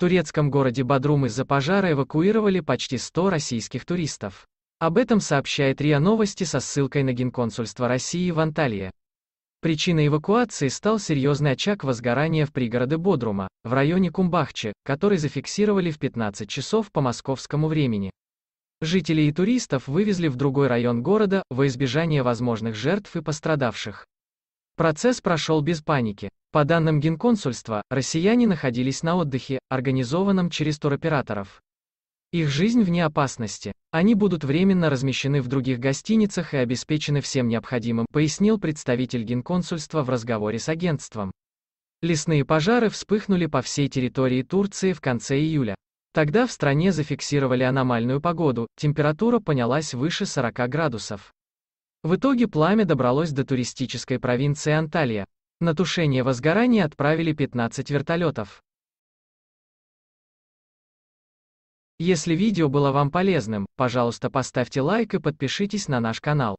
турецком городе Бадрум из-за пожара эвакуировали почти 100 российских туристов. Об этом сообщает РИА Новости со ссылкой на Генконсульство России в Анталии. Причиной эвакуации стал серьезный очаг возгорания в пригороде Бодрума, в районе Кумбахче, который зафиксировали в 15 часов по московскому времени. Жителей и туристов вывезли в другой район города во избежание возможных жертв и пострадавших. Процесс прошел без паники. По данным Генконсульства, россияне находились на отдыхе, организованном через туроператоров. Их жизнь вне опасности. Они будут временно размещены в других гостиницах и обеспечены всем необходимым, пояснил представитель генконсульства в разговоре с агентством. Лесные пожары вспыхнули по всей территории Турции в конце июля. Тогда в стране зафиксировали аномальную погоду, температура понялась выше 40 градусов. В итоге пламя добралось до туристической провинции Анталия, на тушение возгорания отправили 15 вертолетов. Если видео было вам полезным, пожалуйста поставьте лайк и подпишитесь на наш канал.